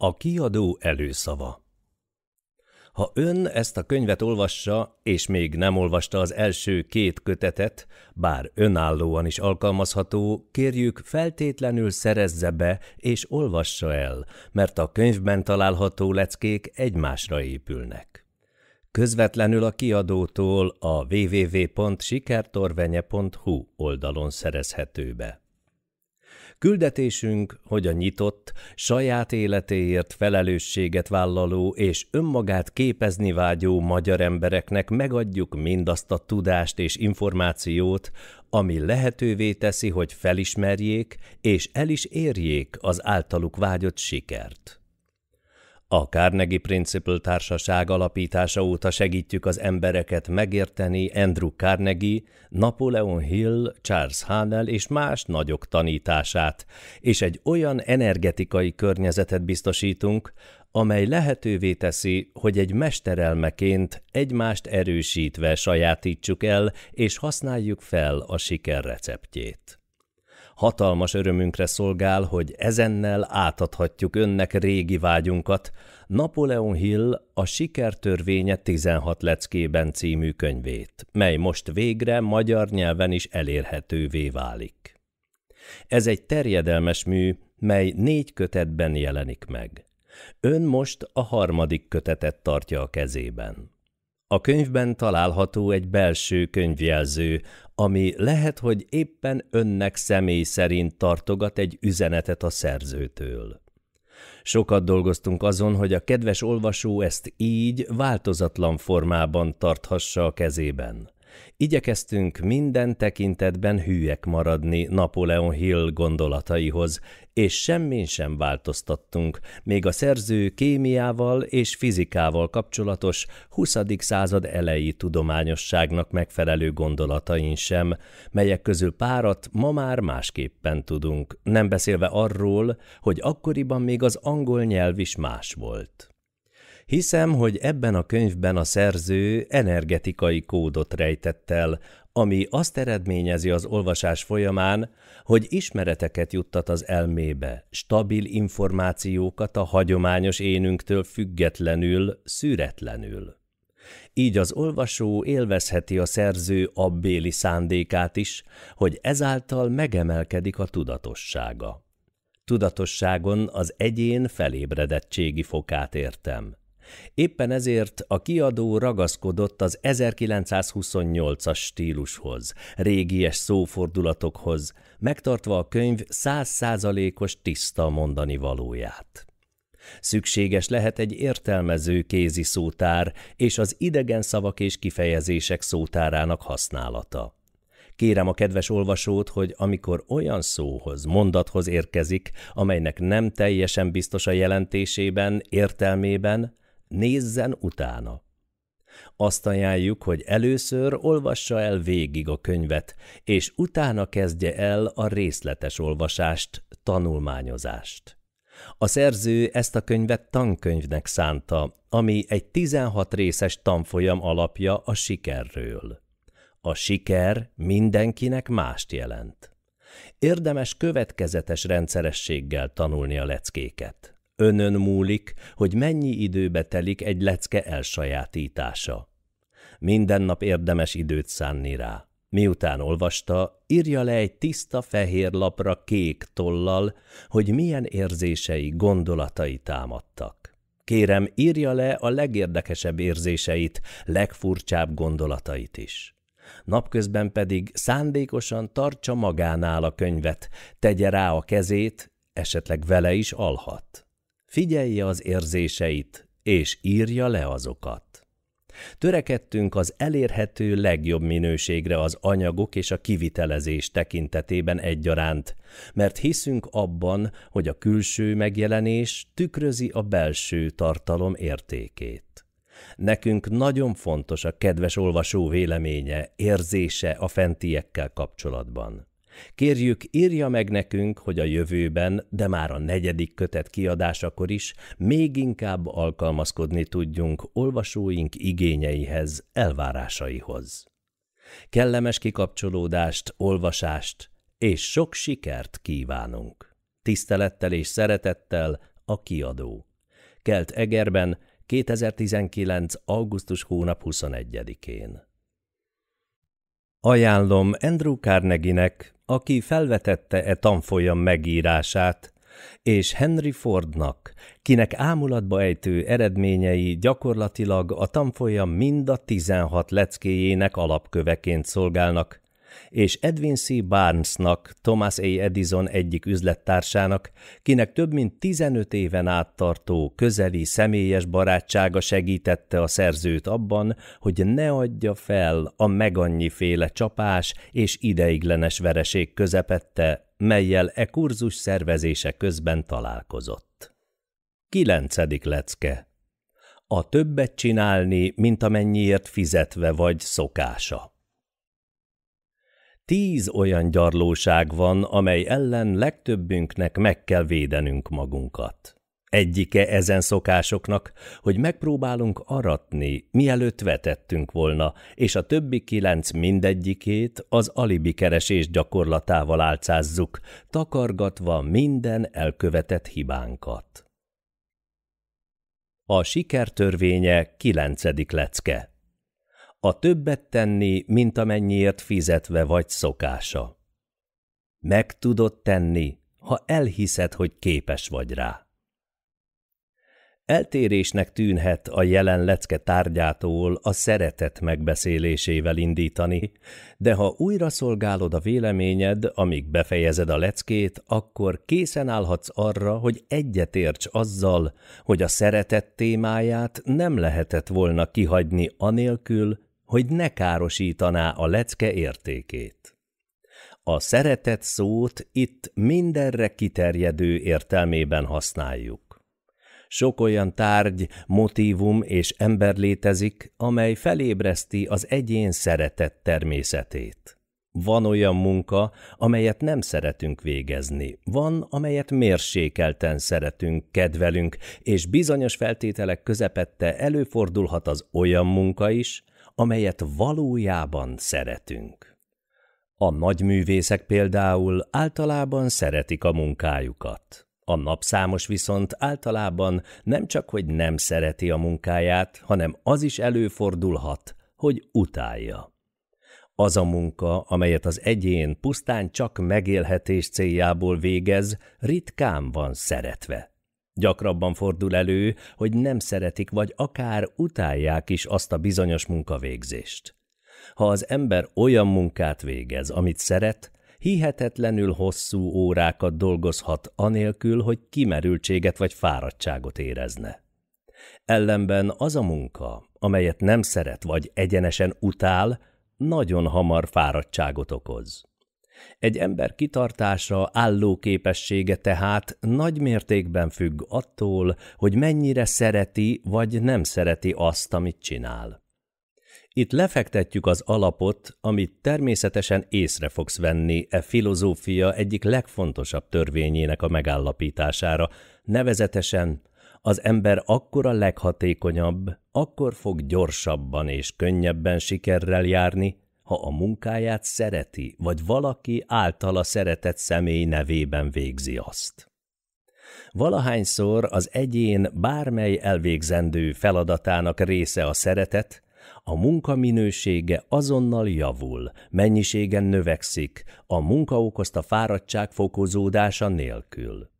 A kiadó előszava Ha ön ezt a könyvet olvassa, és még nem olvasta az első két kötetet, bár önállóan is alkalmazható, kérjük feltétlenül szerezze be és olvassa el, mert a könyvben található leckék egymásra épülnek. Közvetlenül a kiadótól a www.sikertorvenye.hu oldalon szerezhető be. Küldetésünk, hogy a nyitott, saját életéért felelősséget vállaló és önmagát képezni vágyó magyar embereknek megadjuk mindazt a tudást és információt, ami lehetővé teszi, hogy felismerjék és el is érjék az általuk vágyott sikert. A Carnegie Principle Társaság alapítása óta segítjük az embereket megérteni Andrew Carnegie, Napoleon Hill, Charles Hanel és más nagyok tanítását, és egy olyan energetikai környezetet biztosítunk, amely lehetővé teszi, hogy egy mesterelmeként egymást erősítve sajátítsuk el és használjuk fel a siker receptjét. Hatalmas örömünkre szolgál, hogy ezennel átadhatjuk önnek régi vágyunkat, Napoleon Hill a Sikertörvénye 16 leckében című könyvét, mely most végre magyar nyelven is elérhetővé válik. Ez egy terjedelmes mű, mely négy kötetben jelenik meg. Ön most a harmadik kötetet tartja a kezében. A könyvben található egy belső könyvjelző, ami lehet, hogy éppen önnek személy szerint tartogat egy üzenetet a szerzőtől. Sokat dolgoztunk azon, hogy a kedves olvasó ezt így változatlan formában tarthassa a kezében. Igyekeztünk minden tekintetben hűek maradni Napoleon Hill gondolataihoz, és semmin sem változtattunk, még a szerző kémiával és fizikával kapcsolatos 20. század elejé tudományosságnak megfelelő gondolatain sem, melyek közül párat ma már másképpen tudunk, nem beszélve arról, hogy akkoriban még az angol nyelv is más volt. Hiszem, hogy ebben a könyvben a szerző energetikai kódot rejtett el, ami azt eredményezi az olvasás folyamán, hogy ismereteket juttat az elmébe, stabil információkat a hagyományos énünktől függetlenül, szüretlenül. Így az olvasó élvezheti a szerző abbéli szándékát is, hogy ezáltal megemelkedik a tudatossága. Tudatosságon az egyén felébredettségi fokát értem. Éppen ezért a kiadó ragaszkodott az 1928-as stílushoz, régies szófordulatokhoz, megtartva a könyv százszázalékos tiszta mondani valóját. Szükséges lehet egy értelmező kézi szótár és az idegen szavak és kifejezések szótárának használata. Kérem a kedves olvasót, hogy amikor olyan szóhoz, mondathoz érkezik, amelynek nem teljesen biztos a jelentésében, értelmében, nézzen utána. Azt ajánljuk, hogy először olvassa el végig a könyvet, és utána kezdje el a részletes olvasást, tanulmányozást. A szerző ezt a könyvet tankönyvnek szánta, ami egy 16 részes tanfolyam alapja a sikerről. A siker mindenkinek mást jelent. Érdemes következetes rendszerességgel tanulni a leckéket. Önön múlik, hogy mennyi időbe telik egy lecke elsajátítása. Minden nap érdemes időt szánni rá. Miután olvasta, írja le egy tiszta fehér lapra kék tollal, hogy milyen érzései, gondolatai támadtak. Kérem, írja le a legérdekesebb érzéseit, legfurcsább gondolatait is. Napközben pedig szándékosan tartsa magánál a könyvet, tegye rá a kezét, esetleg vele is alhat. Figyelje az érzéseit, és írja le azokat. Törekedtünk az elérhető legjobb minőségre az anyagok és a kivitelezés tekintetében egyaránt, mert hiszünk abban, hogy a külső megjelenés tükrözi a belső tartalom értékét. Nekünk nagyon fontos a kedves olvasó véleménye, érzése a fentiekkel kapcsolatban. Kérjük, írja meg nekünk, hogy a jövőben, de már a negyedik kötet kiadásakor is még inkább alkalmazkodni tudjunk olvasóink igényeihez, elvárásaihoz. Kellemes kikapcsolódást, olvasást és sok sikert kívánunk! Tisztelettel és szeretettel a kiadó. Kelt Egerben 2019. augusztus hónap 21-én. Ajánlom Andrew Carnegie-nek, aki felvetette e tanfolyam megírását, és Henry Fordnak, kinek ámulatba ejtő eredményei gyakorlatilag a tanfolyam mind a 16 leckéjének alapköveként szolgálnak, és Edwin C. Barnesnak, Thomas A. Edison egyik üzlettársának, kinek több mint 15 éven át tartó közeli, személyes barátsága segítette a szerzőt abban, hogy ne adja fel a megannyi féle csapás és ideiglenes vereség közepette, melyel e kurzus szervezése közben találkozott. Kilencedik lecke a többet csinálni, mint amennyiért fizetve vagy szokása. Tíz olyan gyarlóság van, amely ellen legtöbbünknek meg kell védenünk magunkat. Egyike ezen szokásoknak, hogy megpróbálunk aratni, mielőtt vetettünk volna, és a többi kilenc mindegyikét az alibi keresés gyakorlatával álcázzuk, takargatva minden elkövetett hibánkat. A sikertörvénye kilencedik lecke a többet tenni, mint amennyiért fizetve vagy szokása. Meg tudod tenni, ha elhiszed, hogy képes vagy rá. Eltérésnek tűnhet a jelen lecke tárgyától a szeretet megbeszélésével indítani, de ha újra szolgálod a véleményed, amíg befejezed a leckét, akkor készen állhatsz arra, hogy egyetérts azzal, hogy a szeretet témáját nem lehetett volna kihagyni anélkül, hogy ne károsítaná a lecke értékét. A szeretet szót itt mindenre kiterjedő értelmében használjuk. Sok olyan tárgy, motívum és ember létezik, amely felébreszti az egyén szeretet természetét. Van olyan munka, amelyet nem szeretünk végezni, van, amelyet mérsékelten szeretünk, kedvelünk, és bizonyos feltételek közepette előfordulhat az olyan munka is, amelyet valójában szeretünk. A nagyművészek például általában szeretik a munkájukat. A napszámos viszont általában nem csak, hogy nem szereti a munkáját, hanem az is előfordulhat, hogy utálja. Az a munka, amelyet az egyén pusztán csak megélhetés céljából végez, ritkán van szeretve. Gyakrabban fordul elő, hogy nem szeretik vagy akár utálják is azt a bizonyos munkavégzést. Ha az ember olyan munkát végez, amit szeret, hihetetlenül hosszú órákat dolgozhat anélkül, hogy kimerültséget vagy fáradtságot érezne. Ellenben az a munka, amelyet nem szeret vagy egyenesen utál, nagyon hamar fáradtságot okoz. Egy ember kitartása, állóképessége tehát nagy mértékben függ attól, hogy mennyire szereti vagy nem szereti azt, amit csinál. Itt lefektetjük az alapot, amit természetesen észre fogsz venni e filozófia egyik legfontosabb törvényének a megállapítására, nevezetesen az ember akkor a leghatékonyabb, akkor fog gyorsabban és könnyebben sikerrel járni, ha a munkáját szereti, vagy valaki általa szeretett személy nevében végzi azt. Valahányszor az egyén bármely elvégzendő feladatának része a szeretet, a munka minősége azonnal javul, mennyiségen növekszik, a munka okozta fáradtság fokozódása nélkül.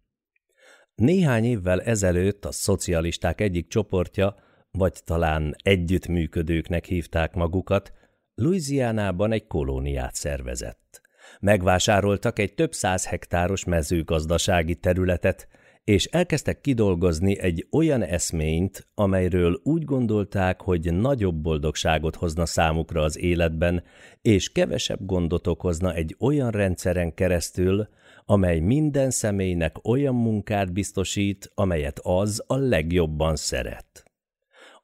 Néhány évvel ezelőtt a szocialisták egyik csoportja, vagy talán együttműködőknek hívták magukat, Louisianában egy kolóniát szervezett. Megvásároltak egy több száz hektáros mezőgazdasági területet, és elkezdtek kidolgozni egy olyan eszményt, amelyről úgy gondolták, hogy nagyobb boldogságot hozna számukra az életben, és kevesebb gondot okozna egy olyan rendszeren keresztül, amely minden személynek olyan munkát biztosít, amelyet az a legjobban szeret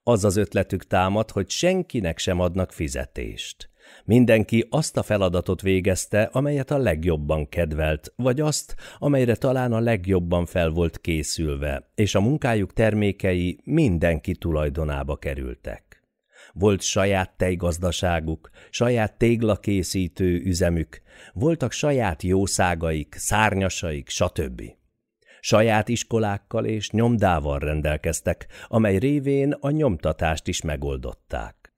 az az ötletük támad, hogy senkinek sem adnak fizetést. Mindenki azt a feladatot végezte, amelyet a legjobban kedvelt, vagy azt, amelyre talán a legjobban fel volt készülve, és a munkájuk termékei mindenki tulajdonába kerültek. Volt saját tejgazdaságuk, saját téglakészítő üzemük, voltak saját jószágaik, szárnyasaik, stb. Saját iskolákkal és nyomdával rendelkeztek, amely révén a nyomtatást is megoldották.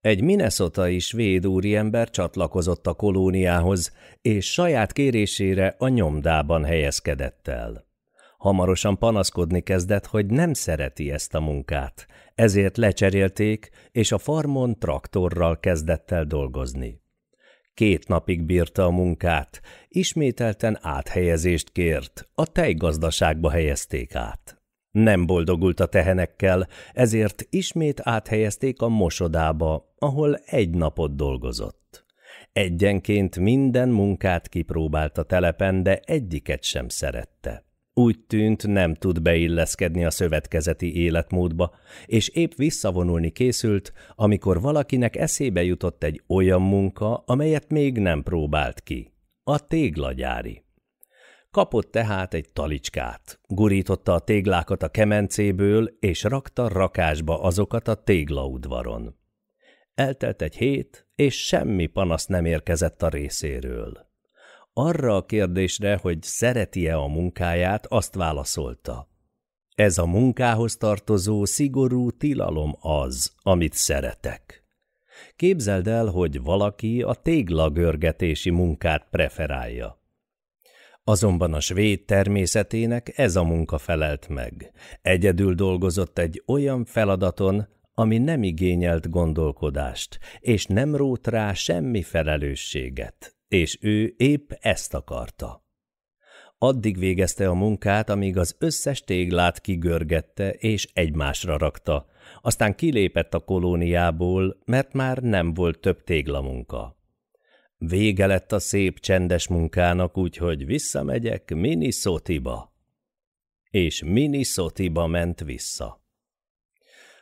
Egy minnesotai svéd úriember csatlakozott a kolóniához, és saját kérésére a nyomdában helyezkedett el. Hamarosan panaszkodni kezdett, hogy nem szereti ezt a munkát, ezért lecserélték, és a farmon traktorral kezdett el dolgozni. Két napig bírta a munkát, ismételten áthelyezést kért, a tejgazdaságba helyezték át. Nem boldogult a tehenekkel, ezért ismét áthelyezték a mosodába, ahol egy napot dolgozott. Egyenként minden munkát kipróbált a telepen, de egyiket sem szerette. Úgy tűnt, nem tud beilleszkedni a szövetkezeti életmódba, és épp visszavonulni készült, amikor valakinek eszébe jutott egy olyan munka, amelyet még nem próbált ki. A téglagyári. Kapott tehát egy talicskát, gurította a téglákat a kemencéből, és rakta rakásba azokat a téglaudvaron. Eltelt egy hét, és semmi panasz nem érkezett a részéről. Arra a kérdésre, hogy szereti-e a munkáját, azt válaszolta. Ez a munkához tartozó szigorú tilalom az, amit szeretek. Képzeld el, hogy valaki a téglagörgetési munkát preferálja. Azonban a svéd természetének ez a munka felelt meg. Egyedül dolgozott egy olyan feladaton, ami nem igényelt gondolkodást, és nem rót rá semmi felelősséget és ő épp ezt akarta. Addig végezte a munkát, amíg az összes téglát kigörgette és egymásra rakta, aztán kilépett a kolóniából, mert már nem volt több téglamunka. Vége lett a szép csendes munkának, úgyhogy visszamegyek Minisotiba. És Minisotiba ment vissza.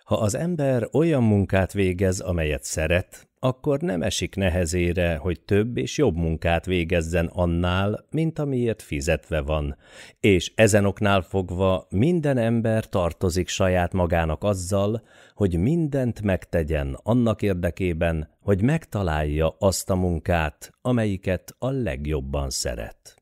Ha az ember olyan munkát végez, amelyet szeret, akkor nem esik nehezére, hogy több és jobb munkát végezzen annál, mint amiért fizetve van, és ezen oknál fogva minden ember tartozik saját magának azzal, hogy mindent megtegyen annak érdekében, hogy megtalálja azt a munkát, amelyiket a legjobban szeret.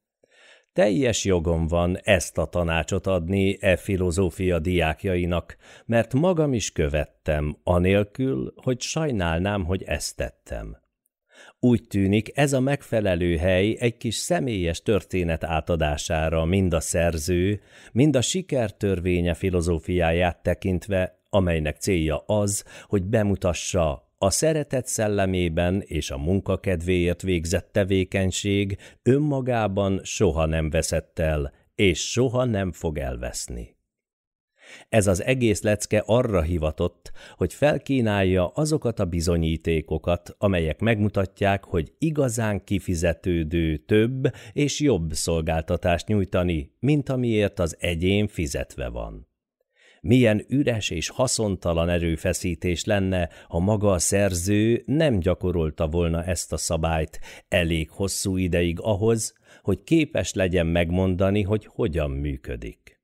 Teljes jogom van ezt a tanácsot adni e filozófia diákjainak, mert magam is követtem, anélkül, hogy sajnálnám, hogy ezt tettem. Úgy tűnik, ez a megfelelő hely egy kis személyes történet átadására mind a szerző, mind a sikertörvénye filozófiáját tekintve, amelynek célja az, hogy bemutassa, a szeretet szellemében és a munkakedvéért végzett tevékenység önmagában soha nem veszett el, és soha nem fog elveszni. Ez az egész lecke arra hivatott, hogy felkínálja azokat a bizonyítékokat, amelyek megmutatják, hogy igazán kifizetődő több és jobb szolgáltatást nyújtani, mint amiért az egyén fizetve van milyen üres és haszontalan erőfeszítés lenne, ha maga a szerző nem gyakorolta volna ezt a szabályt elég hosszú ideig ahhoz, hogy képes legyen megmondani, hogy hogyan működik.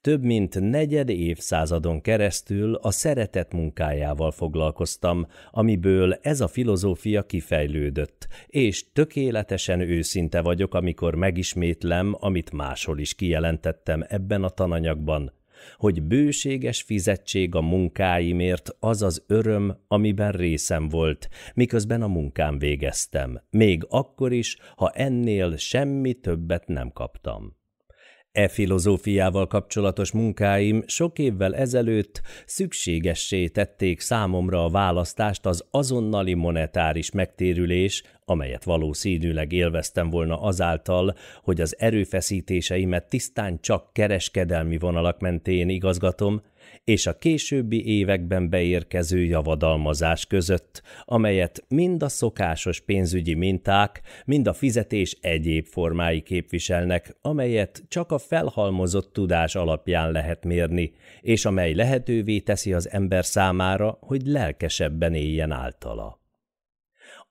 Több mint negyed évszázadon keresztül a szeretet munkájával foglalkoztam, amiből ez a filozófia kifejlődött, és tökéletesen őszinte vagyok, amikor megismétlem, amit máshol is kijelentettem ebben a tananyagban, hogy bőséges fizetség a munkáimért az az öröm, amiben részem volt, miközben a munkám végeztem, még akkor is, ha ennél semmi többet nem kaptam. E filozófiával kapcsolatos munkáim sok évvel ezelőtt szükségessé tették számomra a választást az azonnali monetáris megtérülés, amelyet valószínűleg élveztem volna azáltal, hogy az erőfeszítéseimet tisztán csak kereskedelmi vonalak mentén igazgatom, és a későbbi években beérkező javadalmazás között, amelyet mind a szokásos pénzügyi minták, mind a fizetés egyéb formái képviselnek, amelyet csak a felhalmozott tudás alapján lehet mérni, és amely lehetővé teszi az ember számára, hogy lelkesebben éljen általa.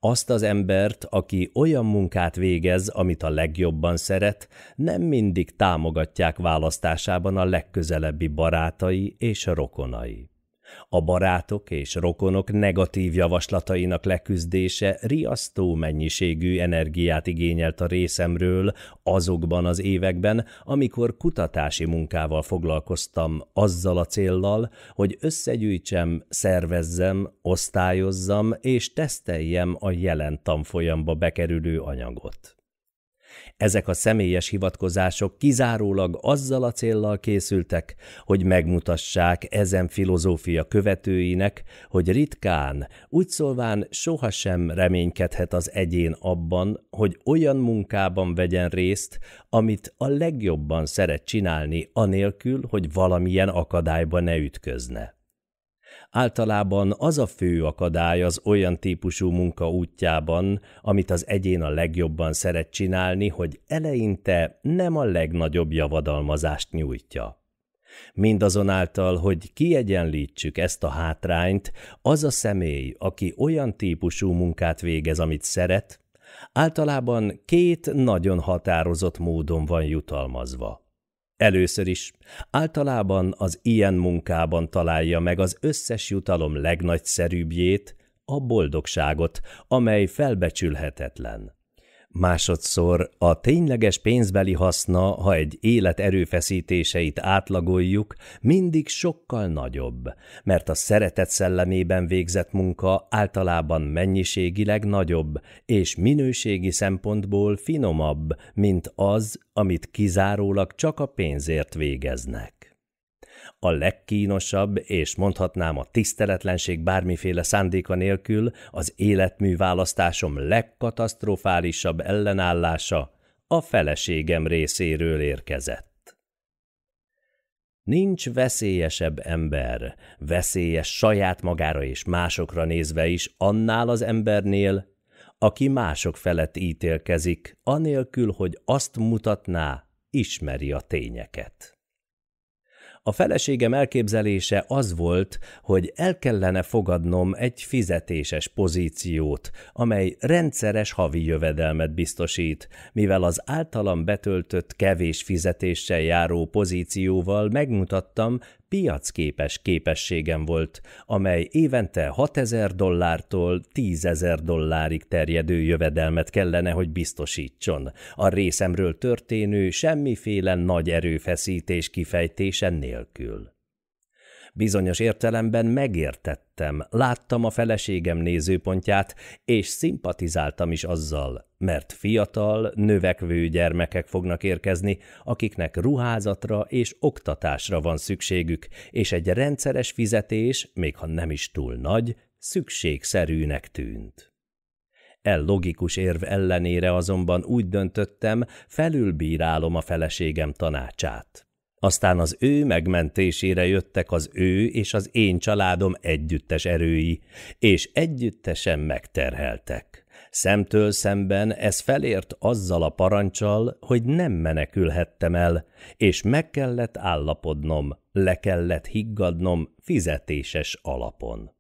Azt az embert, aki olyan munkát végez, amit a legjobban szeret, nem mindig támogatják választásában a legközelebbi barátai és rokonai. A barátok és rokonok negatív javaslatainak leküzdése riasztó mennyiségű energiát igényelt a részemről azokban az években, amikor kutatási munkával foglalkoztam azzal a céllal, hogy összegyűjtsem, szervezzem, osztályozzam és teszteljem a jelen tanfolyamba bekerülő anyagot. Ezek a személyes hivatkozások kizárólag azzal a céllal készültek, hogy megmutassák ezen filozófia követőinek, hogy ritkán, úgy szólván sohasem reménykedhet az egyén abban, hogy olyan munkában vegyen részt, amit a legjobban szeret csinálni, anélkül, hogy valamilyen akadályba ne ütközne általában az a fő akadály az olyan típusú munka útjában, amit az egyén a legjobban szeret csinálni, hogy eleinte nem a legnagyobb javadalmazást nyújtja. Mindazonáltal, hogy kiegyenlítsük ezt a hátrányt, az a személy, aki olyan típusú munkát végez, amit szeret, általában két nagyon határozott módon van jutalmazva. Először is. Általában az ilyen munkában találja meg az összes jutalom legnagyszerűbbjét, a boldogságot, amely felbecsülhetetlen. Másodszor a tényleges pénzbeli haszna, ha egy élet erőfeszítéseit átlagoljuk, mindig sokkal nagyobb, mert a szeretet szellemében végzett munka általában mennyiségileg nagyobb és minőségi szempontból finomabb, mint az, amit kizárólag csak a pénzért végeznek a legkínosabb, és mondhatnám a tiszteletlenség bármiféle szándéka nélkül az életmű választásom legkatasztrofálisabb ellenállása a feleségem részéről érkezett. Nincs veszélyesebb ember, veszélyes saját magára és másokra nézve is annál az embernél, aki mások felett ítélkezik, anélkül, hogy azt mutatná, ismeri a tényeket. A feleségem elképzelése az volt, hogy el kellene fogadnom egy fizetéses pozíciót, amely rendszeres havi jövedelmet biztosít, mivel az általam betöltött kevés fizetéssel járó pozícióval megmutattam, piacképes képességem volt, amely évente 6000 dollártól 10.000 dollárig terjedő jövedelmet kellene, hogy biztosítson, a részemről történő semmiféle nagy erőfeszítés kifejtése nélkül. Bizonyos értelemben megértettem, láttam a feleségem nézőpontját, és szimpatizáltam is azzal, mert fiatal, növekvő gyermekek fognak érkezni, akiknek ruházatra és oktatásra van szükségük, és egy rendszeres fizetés, még ha nem is túl nagy, szükségszerűnek tűnt. El logikus érv ellenére azonban úgy döntöttem, felülbírálom a feleségem tanácsát. Aztán az ő megmentésére jöttek az ő és az én családom együttes erői, és együttesen megterheltek. Szemtől szemben ez felért azzal a parancsal, hogy nem menekülhettem el, és meg kellett állapodnom, le kellett higgadnom fizetéses alapon.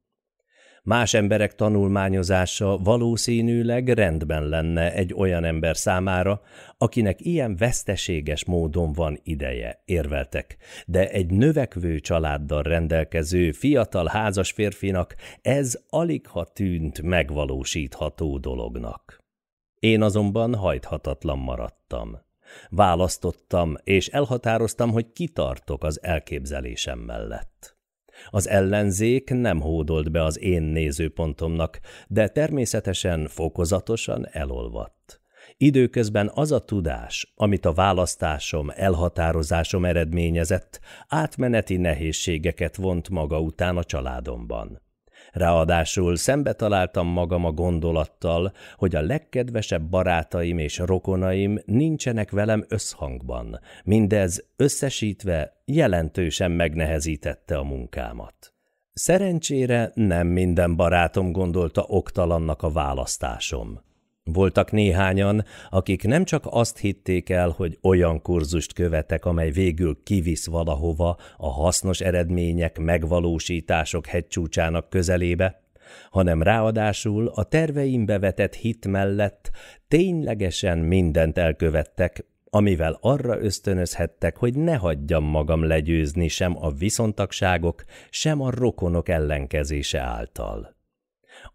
Más emberek tanulmányozása valószínűleg rendben lenne egy olyan ember számára, akinek ilyen veszteséges módon van ideje, érveltek, de egy növekvő családdal rendelkező fiatal házas férfinak ez alig ha tűnt megvalósítható dolognak. Én azonban hajthatatlan maradtam. Választottam, és elhatároztam, hogy kitartok az elképzelésem mellett. Az ellenzék nem hódolt be az én nézőpontomnak, de természetesen fokozatosan elolvadt. Időközben az a tudás, amit a választásom, elhatározásom eredményezett, átmeneti nehézségeket vont maga után a családomban. Ráadásul szembe találtam magam a gondolattal, hogy a legkedvesebb barátaim és rokonaim nincsenek velem összhangban. Mindez összesítve jelentősen megnehezítette a munkámat. Szerencsére nem minden barátom gondolta oktalannak a választásom. Voltak néhányan, akik nem csak azt hitték el, hogy olyan kurzust követek, amely végül kivisz valahova a hasznos eredmények, megvalósítások hegycsúcsának közelébe, hanem ráadásul a terveimbe vetett hit mellett ténylegesen mindent elkövettek, amivel arra ösztönözhettek, hogy ne hagyjam magam legyőzni sem a viszontagságok, sem a rokonok ellenkezése által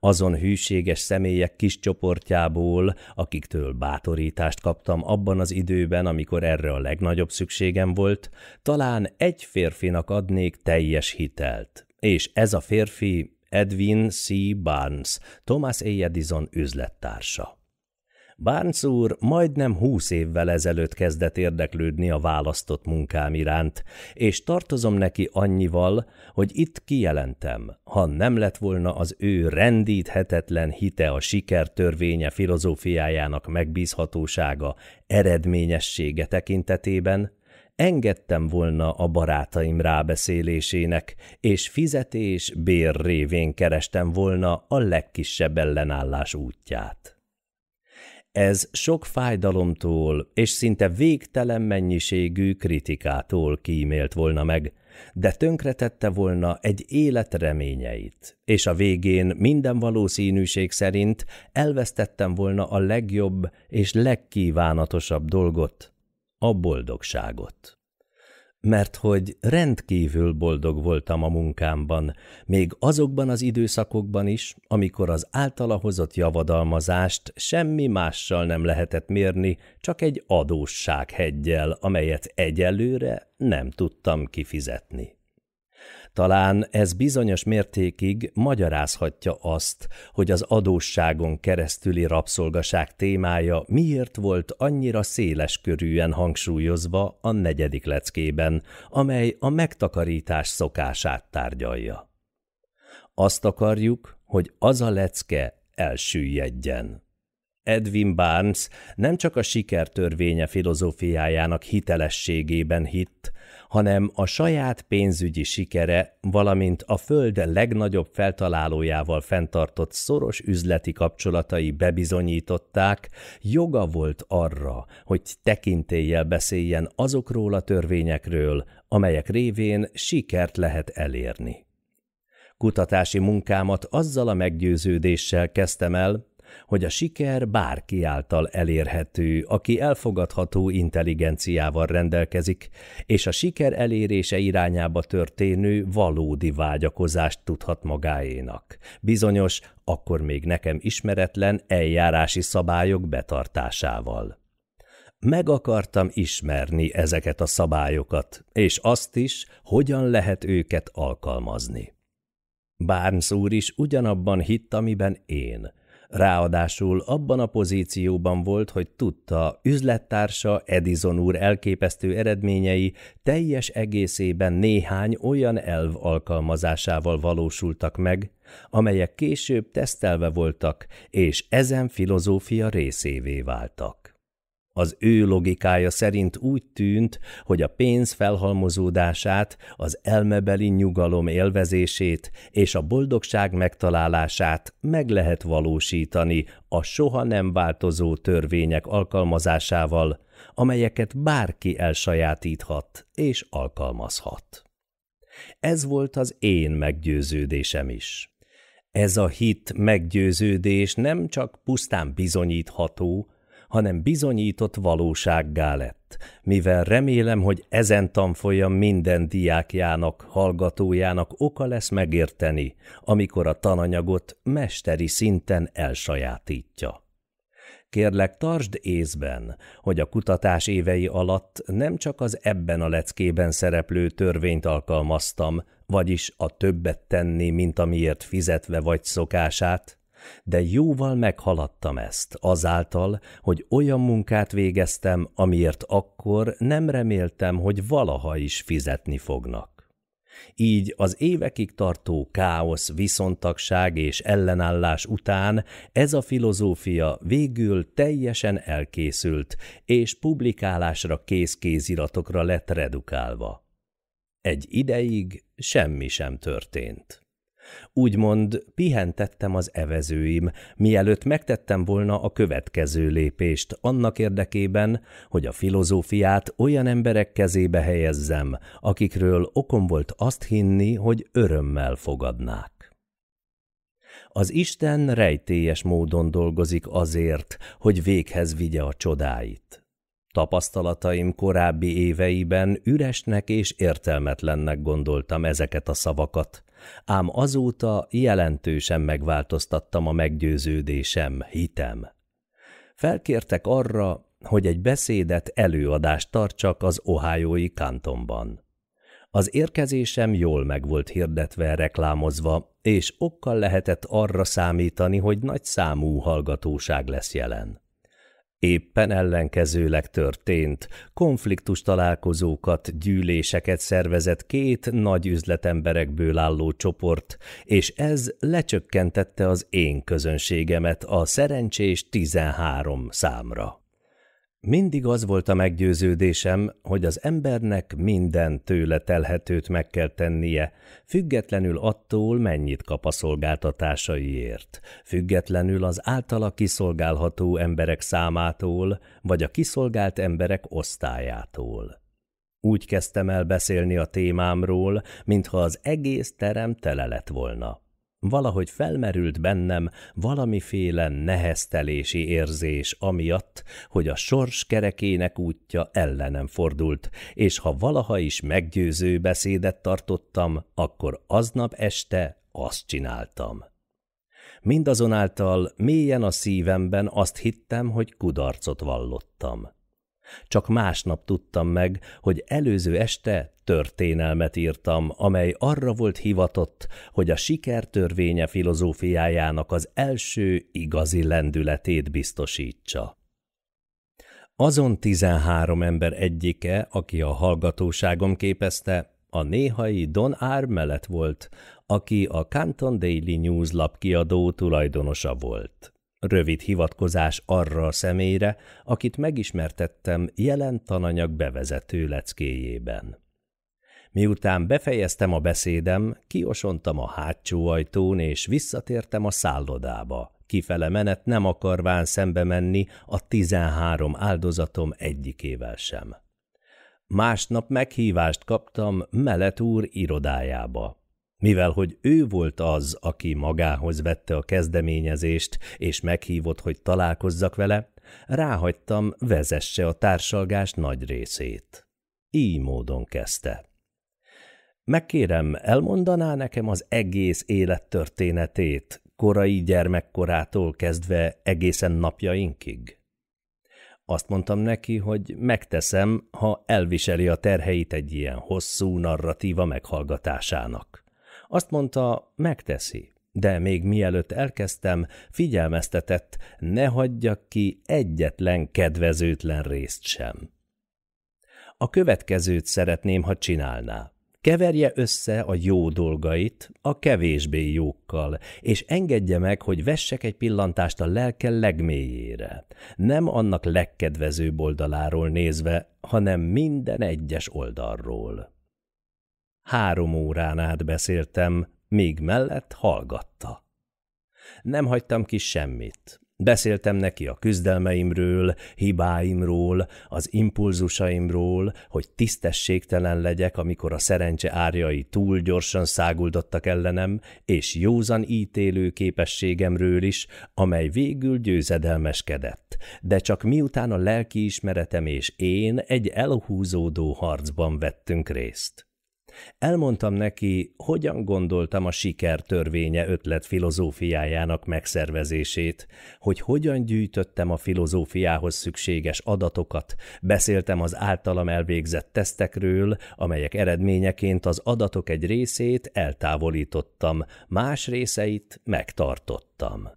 azon hűséges személyek kis csoportjából, akiktől bátorítást kaptam abban az időben, amikor erre a legnagyobb szükségem volt, talán egy férfinak adnék teljes hitelt. És ez a férfi Edwin C. Barnes, Thomas A. Edison üzlettársa. Barnes úr majdnem húsz évvel ezelőtt kezdett érdeklődni a választott munkám iránt, és tartozom neki annyival, hogy itt kijelentem, ha nem lett volna az ő rendíthetetlen hite a siker törvénye filozófiájának megbízhatósága, eredményessége tekintetében, engedtem volna a barátaim rábeszélésének, és fizetés bér révén kerestem volna a legkisebb ellenállás útját. Ez sok fájdalomtól és szinte végtelen mennyiségű kritikától kímélt volna meg, de tönkretette volna egy élet reményeit, és a végén minden valószínűség szerint elvesztettem volna a legjobb és legkívánatosabb dolgot, a boldogságot mert hogy rendkívül boldog voltam a munkámban, még azokban az időszakokban is, amikor az általa hozott javadalmazást semmi mással nem lehetett mérni, csak egy adóssághegyjel, amelyet egyelőre nem tudtam kifizetni. Talán ez bizonyos mértékig magyarázhatja azt, hogy az adósságon keresztüli rabszolgaság témája miért volt annyira széleskörűen hangsúlyozva a negyedik leckében, amely a megtakarítás szokását tárgyalja. Azt akarjuk, hogy az a lecke elsüllyedjen. Edwin Barnes nem csak a sikertörvénye filozófiájának hitelességében hitt, hanem a saját pénzügyi sikere, valamint a föld legnagyobb feltalálójával fenntartott szoros üzleti kapcsolatai bebizonyították, joga volt arra, hogy tekintéllyel beszéljen azokról a törvényekről, amelyek révén sikert lehet elérni. Kutatási munkámat azzal a meggyőződéssel kezdtem el, hogy a siker bárki által elérhető, aki elfogadható intelligenciával rendelkezik, és a siker elérése irányába történő valódi vágyakozást tudhat magáénak. Bizonyos, akkor még nekem ismeretlen eljárási szabályok betartásával meg akartam ismerni ezeket a szabályokat, és azt is, hogyan lehet őket alkalmazni. Barnes úr is ugyanabban hitt, amiben én. Ráadásul abban a pozícióban volt, hogy tudta, üzlettársa Edison úr elképesztő eredményei teljes egészében néhány olyan elv alkalmazásával valósultak meg, amelyek később tesztelve voltak, és ezen filozófia részévé váltak. Az ő logikája szerint úgy tűnt, hogy a pénz felhalmozódását, az elmebeli nyugalom élvezését és a boldogság megtalálását meg lehet valósítani a soha nem változó törvények alkalmazásával, amelyeket bárki elsajátíthat és alkalmazhat. Ez volt az én meggyőződésem is. Ez a hit meggyőződés nem csak pusztán bizonyítható, hanem bizonyított valósággá lett, mivel remélem, hogy ezen tanfolyam minden diákjának, hallgatójának oka lesz megérteni, amikor a tananyagot mesteri szinten elsajátítja. Kérlek, tartsd észben, hogy a kutatás évei alatt nem csak az ebben a leckében szereplő törvényt alkalmaztam, vagyis a többet tenni, mint amiért fizetve vagy szokását, de jóval meghaladtam ezt, azáltal, hogy olyan munkát végeztem, amiért akkor nem reméltem, hogy valaha is fizetni fognak. Így az évekig tartó káosz, viszontagság és ellenállás után ez a filozófia végül teljesen elkészült, és publikálásra kész kéziratokra lett redukálva. Egy ideig semmi sem történt. Úgymond pihentettem az evezőim, mielőtt megtettem volna a következő lépést, annak érdekében, hogy a filozófiát olyan emberek kezébe helyezzem, akikről okom volt azt hinni, hogy örömmel fogadnák. Az Isten rejtélyes módon dolgozik azért, hogy véghez vigye a csodáit. Tapasztalataim korábbi éveiben üresnek és értelmetlennek gondoltam ezeket a szavakat, ám azóta jelentősen megváltoztattam a meggyőződésem, hitem. Felkértek arra, hogy egy beszédet, előadást tartsak az Ohioi kantonban. Az érkezésem jól meg volt hirdetve, reklámozva, és okkal lehetett arra számítani, hogy nagy számú hallgatóság lesz jelen. Éppen ellenkezőleg történt. Konfliktus találkozókat, gyűléseket szervezett két nagy üzletemberekből álló csoport, és ez lecsökkentette az én közönségemet a szerencsés 13 számra. Mindig az volt a meggyőződésem, hogy az embernek minden tőle telhetőt meg kell tennie, függetlenül attól, mennyit kap a szolgáltatásaiért, függetlenül az általa kiszolgálható emberek számától, vagy a kiszolgált emberek osztályától. Úgy kezdtem el beszélni a témámról, mintha az egész terem tele lett volna. Valahogy felmerült bennem valamiféle neheztelési érzés amiatt, hogy a sors kerekének útja ellenem fordult, és ha valaha is meggyőző beszédet tartottam, akkor aznap este azt csináltam. Mindazonáltal mélyen a szívemben azt hittem, hogy kudarcot vallottam. Csak másnap tudtam meg, hogy előző este történelmet írtam, amely arra volt hivatott, hogy a sikertörvénye filozófiájának az első igazi lendületét biztosítsa. Azon tizenhárom ember egyike, aki a hallgatóságom képezte, a néhai Don mellett volt, aki a Canton Daily News lapkiadó tulajdonosa volt. Rövid hivatkozás arra a személyre, akit megismertettem jelen tananyag bevezető leckéjében. Miután befejeztem a beszédem, kiosontam a hátsó ajtón, és visszatértem a szállodába. Kifele menet nem akarván szembe menni a tizenhárom áldozatom egyikével sem. Másnap meghívást kaptam Melet úr irodájába. Mivel hogy ő volt az, aki magához vette a kezdeményezést, és meghívott, hogy találkozzak vele, ráhagytam vezesse a társalgás nagy részét. Így módon kezdte. Megkérem, elmondaná nekem az egész élettörténetét, korai gyermekkorától kezdve egészen napjainkig? Azt mondtam neki, hogy megteszem, ha elviseli a terheit egy ilyen hosszú narratíva meghallgatásának. Azt mondta, megteszi, de még mielőtt elkezdtem, figyelmeztetett, ne hagyjak ki egyetlen kedvezőtlen részt sem. A következőt szeretném, ha csinálná. Keverje össze a jó dolgait a kevésbé jókkal, és engedje meg, hogy vessek egy pillantást a lelke legmélyére, nem annak legkedvezőbb oldaláról nézve, hanem minden egyes oldalról. Három órán át beszéltem, míg mellett hallgatta. Nem hagytam ki semmit, Beszéltem neki a küzdelmeimről, hibáimról, az impulzusaimról, hogy tisztességtelen legyek, amikor a szerencse árjai túl gyorsan száguldottak ellenem, és józan ítélő képességemről is, amely végül győzedelmeskedett, de csak miután a lelkiismeretem és én egy elhúzódó harcban vettünk részt. Elmondtam neki, hogyan gondoltam a siker törvénye ötlet filozófiájának megszervezését, hogy hogyan gyűjtöttem a filozófiához szükséges adatokat, beszéltem az általam elvégzett tesztekről, amelyek eredményeként az adatok egy részét eltávolítottam, más részeit megtartottam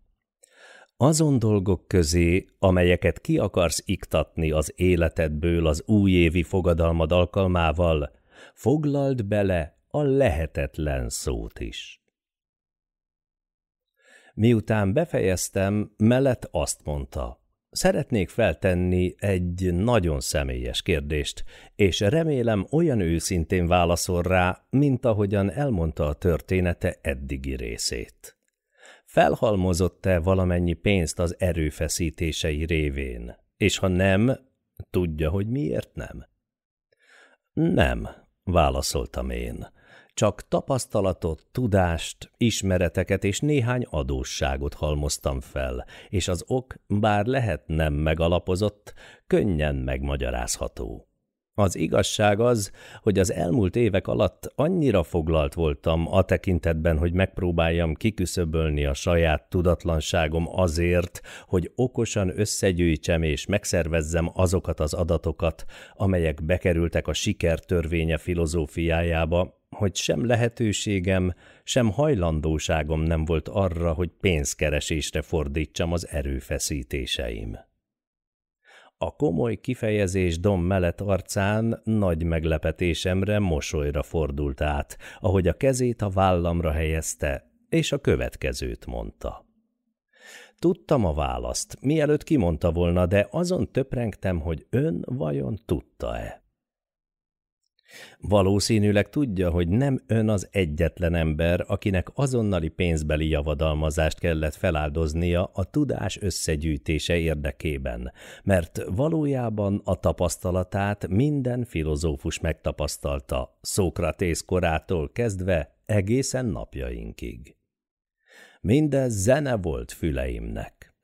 azon dolgok közé, amelyeket ki akarsz iktatni az életedből az újévi fogadalmad alkalmával, foglald bele a lehetetlen szót is. Miután befejeztem, mellett azt mondta, szeretnék feltenni egy nagyon személyes kérdést, és remélem olyan őszintén válaszol rá, mint ahogyan elmondta a története eddigi részét. Felhalmozott-e valamennyi pénzt az erőfeszítései révén? És ha nem, tudja, hogy miért nem? Nem, válaszoltam én. Csak tapasztalatot, tudást, ismereteket és néhány adósságot halmoztam fel, és az ok, bár lehet nem megalapozott, könnyen megmagyarázható. Az igazság az, hogy az elmúlt évek alatt annyira foglalt voltam a tekintetben, hogy megpróbáljam kiküszöbölni a saját tudatlanságom azért, hogy okosan összegyűjtsem és megszervezzem azokat az adatokat, amelyek bekerültek a sikertörvénye filozófiájába, hogy sem lehetőségem, sem hajlandóságom nem volt arra, hogy pénzkeresésre fordítsam az erőfeszítéseim. A komoly kifejezés Dom mellett arcán nagy meglepetésemre mosolyra fordult át, ahogy a kezét a vállamra helyezte, és a következőt mondta. Tudtam a választ, mielőtt kimondta volna, de azon töprengtem, hogy ön vajon tudta-e. Valószínűleg tudja, hogy nem ön az egyetlen ember, akinek azonnali pénzbeli javadalmazást kellett feláldoznia a tudás összegyűjtése érdekében, mert valójában a tapasztalatát minden filozófus megtapasztalta, Szókratész korától kezdve egészen napjainkig. Mindez zene volt füleimnek.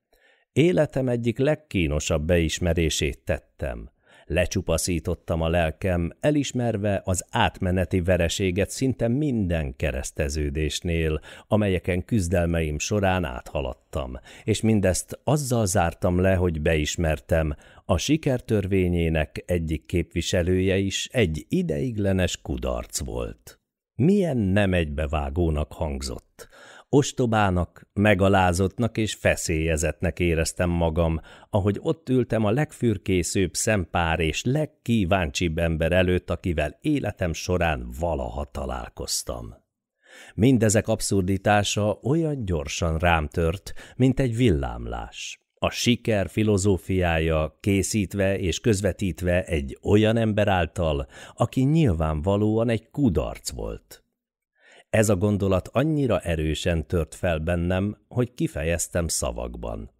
Életem egyik legkínosabb beismerését tettem – Lecsupaszítottam a lelkem, elismerve az átmeneti vereséget szinte minden kereszteződésnél, amelyeken küzdelmeim során áthaladtam, és mindezt azzal zártam le, hogy beismertem, a sikertörvényének egyik képviselője is egy ideiglenes kudarc volt. Milyen nem egybevágónak hangzott. Ostobának, megalázottnak és feszélyezetnek éreztem magam, ahogy ott ültem a legfürkészőbb szempár és legkíváncsibb ember előtt, akivel életem során valaha találkoztam. Mindezek abszurditása olyan gyorsan rám tört, mint egy villámlás. A siker filozófiája készítve és közvetítve egy olyan ember által, aki nyilvánvalóan egy kudarc volt. Ez a gondolat annyira erősen tört fel bennem, hogy kifejeztem szavakban.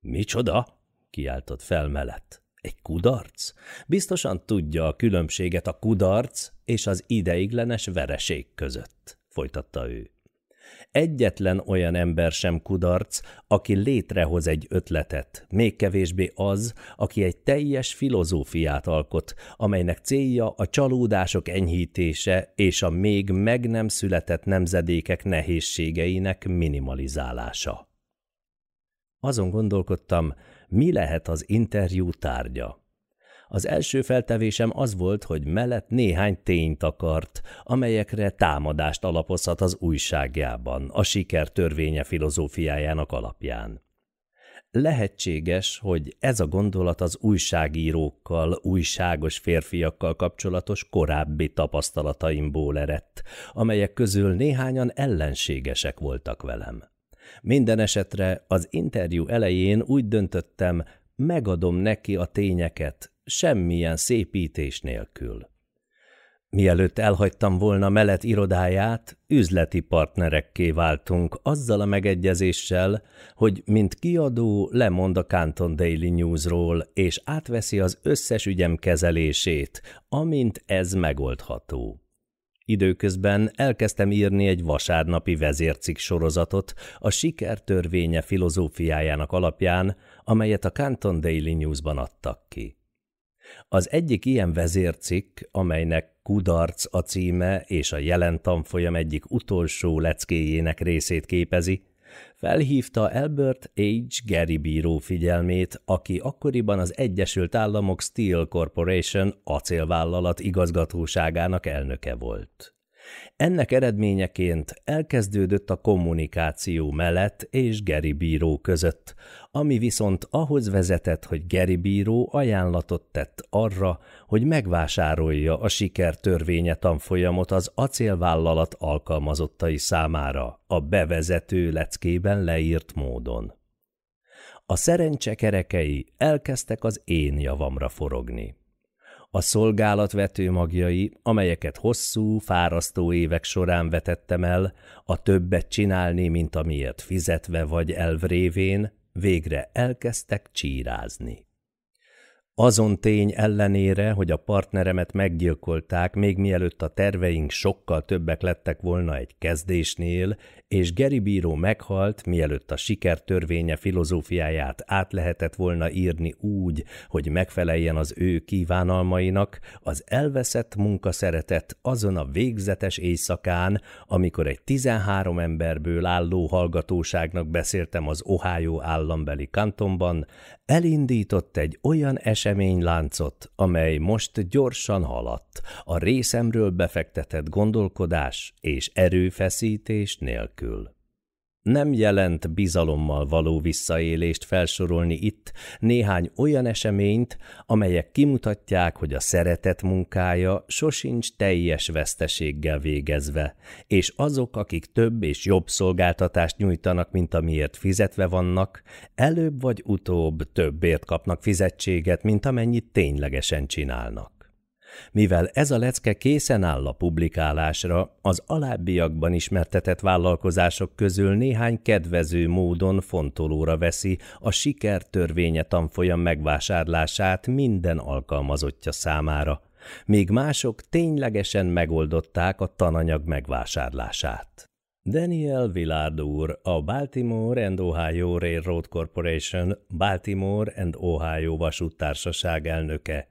Micsoda? kiáltott fel mellett. Egy kudarc? Biztosan tudja a különbséget a kudarc és az ideiglenes vereség között, folytatta ő egyetlen olyan ember sem kudarc, aki létrehoz egy ötletet, még kevésbé az, aki egy teljes filozófiát alkot, amelynek célja a csalódások enyhítése és a még meg nem született nemzedékek nehézségeinek minimalizálása. Azon gondolkodtam, mi lehet az interjú tárgya. Az első feltevésem az volt, hogy mellett néhány tényt akart, amelyekre támadást alapozhat az újságjában, a siker törvénye filozófiájának alapján. Lehetséges, hogy ez a gondolat az újságírókkal, újságos férfiakkal kapcsolatos korábbi tapasztalataimból eredt, amelyek közül néhányan ellenségesek voltak velem. Minden esetre az interjú elején úgy döntöttem, megadom neki a tényeket, semmilyen szépítés nélkül. Mielőtt elhagytam volna Melet irodáját, üzleti partnerekké váltunk azzal a megegyezéssel, hogy mint kiadó lemond a Canton Daily Newsról, és átveszi az összes ügyem kezelését, amint ez megoldható. Időközben elkezdtem írni egy vasárnapi vezércik sorozatot a sikertörvénye filozófiájának alapján, amelyet a Canton Daily Newsban adtak ki. Az egyik ilyen vezércikk, amelynek Kudarc a címe és a jelen tanfolyam egyik utolsó leckéjének részét képezi, felhívta Albert H. Gary bíró figyelmét, aki akkoriban az Egyesült Államok Steel Corporation acélvállalat igazgatóságának elnöke volt. Ennek eredményeként elkezdődött a kommunikáció mellett és Geri bíró között, ami viszont ahhoz vezetett, hogy Geri bíró ajánlatot tett arra, hogy megvásárolja a sikertörvénye tanfolyamot az acélvállalat alkalmazottai számára a bevezető leckében leírt módon. A szerencse kerekei elkezdtek az én javamra forogni a szolgálat vetőmagjai, amelyeket hosszú, fárasztó évek során vetettem el, a többet csinálni, mint amiért fizetve vagy elvrévén, végre elkezdtek csírázni. Azon tény ellenére, hogy a partneremet meggyilkolták, még mielőtt a terveink sokkal többek lettek volna egy kezdésnél, és Geri bíró meghalt, mielőtt a siker törvénye filozófiáját át lehetett volna írni úgy, hogy megfeleljen az ő kívánalmainak, az elveszett munka szeretet azon a végzetes éjszakán, amikor egy 13 emberből álló hallgatóságnak beszéltem az Ohio állambeli kantonban, elindított egy olyan eset, eseményláncot, amely most gyorsan haladt, a részemről befektetett gondolkodás és erőfeszítés nélkül. Nem jelent bizalommal való visszaélést felsorolni itt néhány olyan eseményt, amelyek kimutatják, hogy a szeretet munkája sosincs teljes veszteséggel végezve, és azok, akik több és jobb szolgáltatást nyújtanak, mint amiért fizetve vannak, előbb vagy utóbb többért kapnak fizetséget, mint amennyit ténylegesen csinálnak. Mivel ez a lecke készen áll a publikálásra, az alábbiakban ismertetett vállalkozások közül néhány kedvező módon fontolóra veszi a sikertörvénye tanfolyam megvásárlását minden alkalmazottja számára, míg mások ténylegesen megoldották a tananyag megvásárlását. Daniel Villard úr, a Baltimore and Ohio Railroad Corporation, Baltimore and Ohio vasúttársaság elnöke,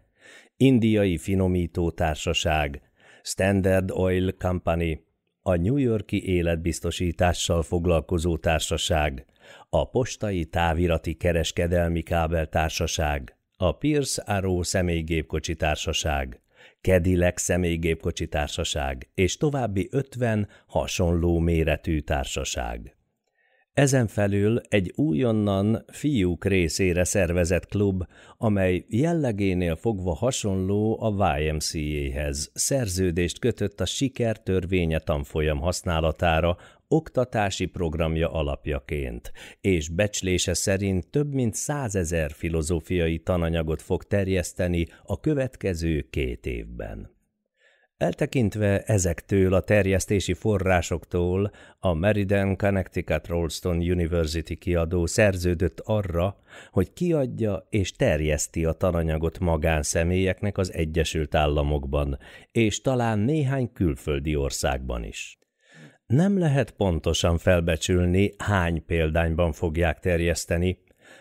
Indiai Finomító Társaság, Standard Oil Company, a New Yorki életbiztosítással foglalkozó társaság, a Postai Távirati Kereskedelmi Kábel Társaság, a Pierce Arrow Személygépkocsi Társaság, Kedilek Személygépkocsi Társaság és további 50 hasonló méretű társaság. Ezen felül egy újonnan fiúk részére szervezett klub, amely jellegénél fogva hasonló a YMCA-hez, szerződést kötött a siker törvénye tanfolyam használatára, oktatási programja alapjaként, és becslése szerint több mint százezer filozófiai tananyagot fog terjeszteni a következő két évben. Eltekintve ezektől a terjesztési forrásoktól, a Meriden Connecticut Rolston University kiadó szerződött arra, hogy kiadja és terjeszti a tananyagot magánszemélyeknek az Egyesült Államokban, és talán néhány külföldi országban is. Nem lehet pontosan felbecsülni, hány példányban fogják terjeszteni,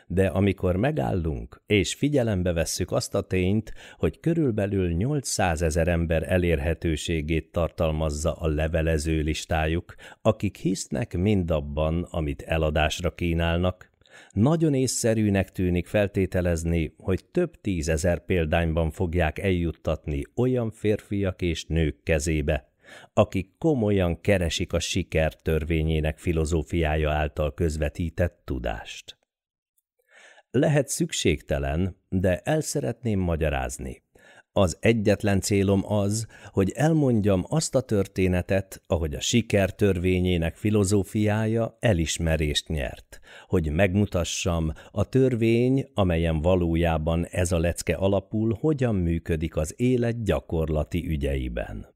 de amikor megállunk és figyelembe vesszük azt a tényt, hogy körülbelül 800 ezer ember elérhetőségét tartalmazza a levelező listájuk, akik hisznek mindabban, amit eladásra kínálnak, nagyon észszerűnek tűnik feltételezni, hogy több tízezer példányban fogják eljuttatni olyan férfiak és nők kezébe, akik komolyan keresik a siker törvényének filozófiája által közvetített tudást. Lehet szükségtelen, de el szeretném magyarázni. Az egyetlen célom az, hogy elmondjam azt a történetet, ahogy a siker törvényének filozófiája elismerést nyert, hogy megmutassam a törvény, amelyen valójában ez a lecke alapul, hogyan működik az élet gyakorlati ügyeiben.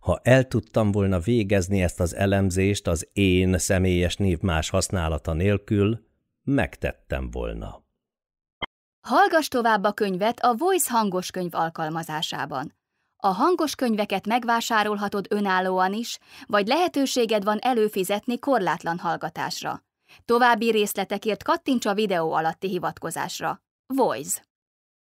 Ha el tudtam volna végezni ezt az elemzést az én személyes név más használata nélkül, megtettem volna. Hallgass tovább a könyvet a Voice hangos könyv alkalmazásában. A hangos könyveket megvásárolhatod önállóan is, vagy lehetőséged van előfizetni korlátlan hallgatásra. További részletekért kattints a videó alatti hivatkozásra. Voice